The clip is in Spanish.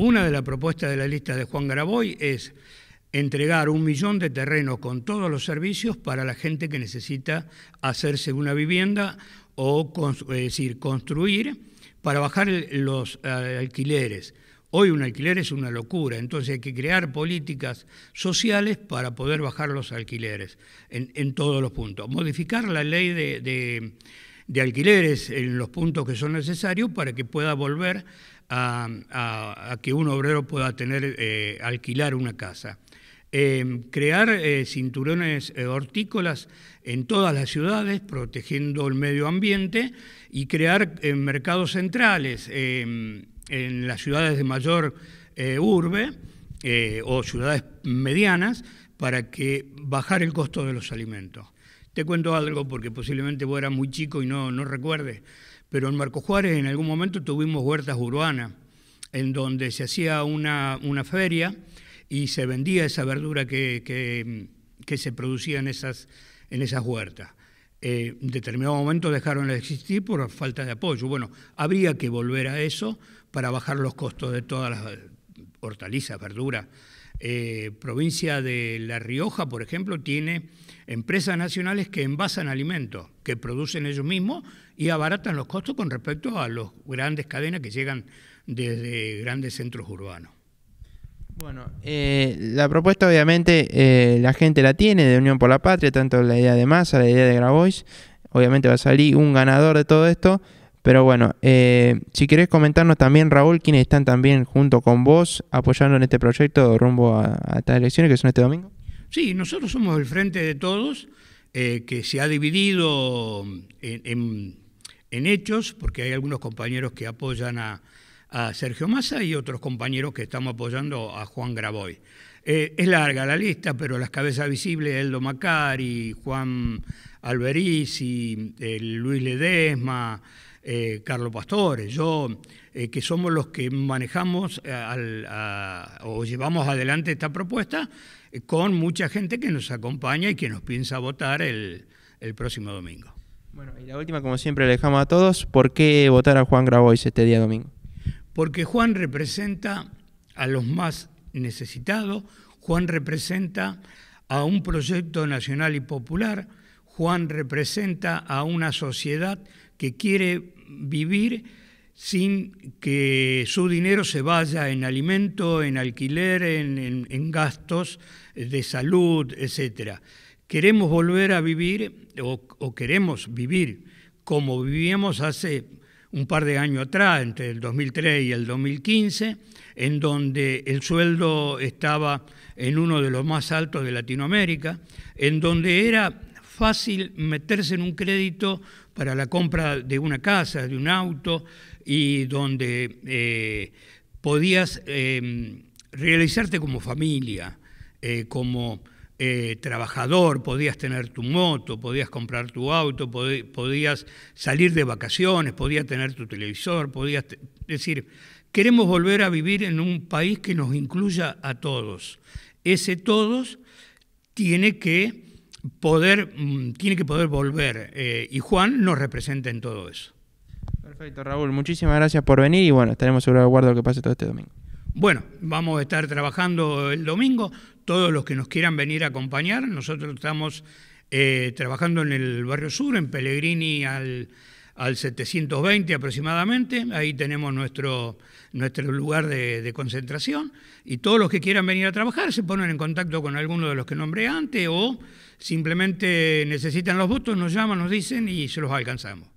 Una de las propuestas de la lista de Juan Garaboy es entregar un millón de terrenos con todos los servicios para la gente que necesita hacerse una vivienda o decir, construir para bajar los eh, alquileres. Hoy un alquiler es una locura, entonces hay que crear políticas sociales para poder bajar los alquileres en, todos los puntos. Modificar la ley de, de alquileres en los puntos que son necesarios para que pueda volver a, que un obrero pueda tener, eh, alquilar una casa. Eh, crear eh, cinturones hortícolas en todas las ciudades, protegiendo el medio ambiente, y crear mercados centrales en las ciudades de mayor urbe o ciudades medianas para que bajar el costo de los alimentos. Te cuento algo porque posiblemente vos eras muy chico y no, no recuerdes, pero en Marco Juárez en algún momento tuvimos huertas urbanas, en donde se hacía una, una feria y se vendía esa verdura que, que, se producía en esas, en esas huertas. Eh, en determinado momento dejaron de existir por falta de apoyo. Bueno, habría que volver a eso para bajar los costos de todas las hortalizas, verduras eh, provincia de La Rioja, por ejemplo, tiene empresas nacionales que envasan alimentos, que producen ellos mismos y abaratan los costos con respecto a las grandes cadenas que llegan desde grandes centros urbanos. Bueno, eh, la propuesta obviamente eh, la gente la tiene de Unión por la Patria, tanto la idea de masa, la idea de Grabois. Obviamente va a salir un ganador de todo esto. Pero bueno, eh, si querés comentarnos también, Raúl, quiénes están también junto con vos apoyando en este proyecto rumbo a, estas elecciones que son este domingo. Sí, nosotros somos el Frente de Todos, eh, que se ha dividido en, hechos, porque hay algunos compañeros que apoyan a, Sergio Massa y otros compañeros que estamos apoyando a Juan Graboy. Eh, es larga la lista, pero las cabezas visibles, Eldo Macari, Juan Alberiz y Luis Ledesma, eh, Carlos Pastores, yo, eh, que somos los que manejamos eh, o llevamos adelante esta propuesta, con mucha gente que nos acompaña y que nos piensa votar el, el próximo domingo. Bueno, y la última, como siempre, le dejamos a todos. ¿Por qué votar a Juan Grabois este día domingo? Porque Juan representa a los más necesitados, Juan representa a un proyecto nacional y popular, Juan representa a una sociedad que quiere vivir sin que su dinero se vaya en alimento, en alquiler, en, gastos de salud, etcétera. Queremos volver a vivir o, o queremos vivir como vivíamos hace un par de años atrás, entre el 2003 y el 2015, en donde el sueldo estaba en uno de los más altos de Latinoamérica, en donde era fácil meterse en un crédito para la compra de una casa, de un auto, y donde eh, podías em, realizarte como familia, eh, como eh, trabajador, podías tener tu moto, podías comprar tu auto, podías salir de vacaciones, podías tener tu televisor, podías... decir, queremos volver a vivir en un país que nos incluya a todos. Ese todos tiene que poder, mm, tiene que poder volver. Eh, y Juan nos representa en todo eso. Perfecto, Raúl. Muchísimas gracias por venir y bueno, estaremos sobre de lo que pase todo este domingo. Bueno, vamos a estar trabajando el domingo. Todos los que nos quieran venir a acompañar, nosotros estamos eh, trabajando en el barrio sur, en Pellegrini al al 720 aproximadamente, ahí tenemos nuestro, nuestro lugar de, de, concentración y todos los que quieran venir a trabajar se ponen en contacto con alguno de los que nombré antes o simplemente necesitan los votos, nos llaman, nos dicen y se los alcanzamos.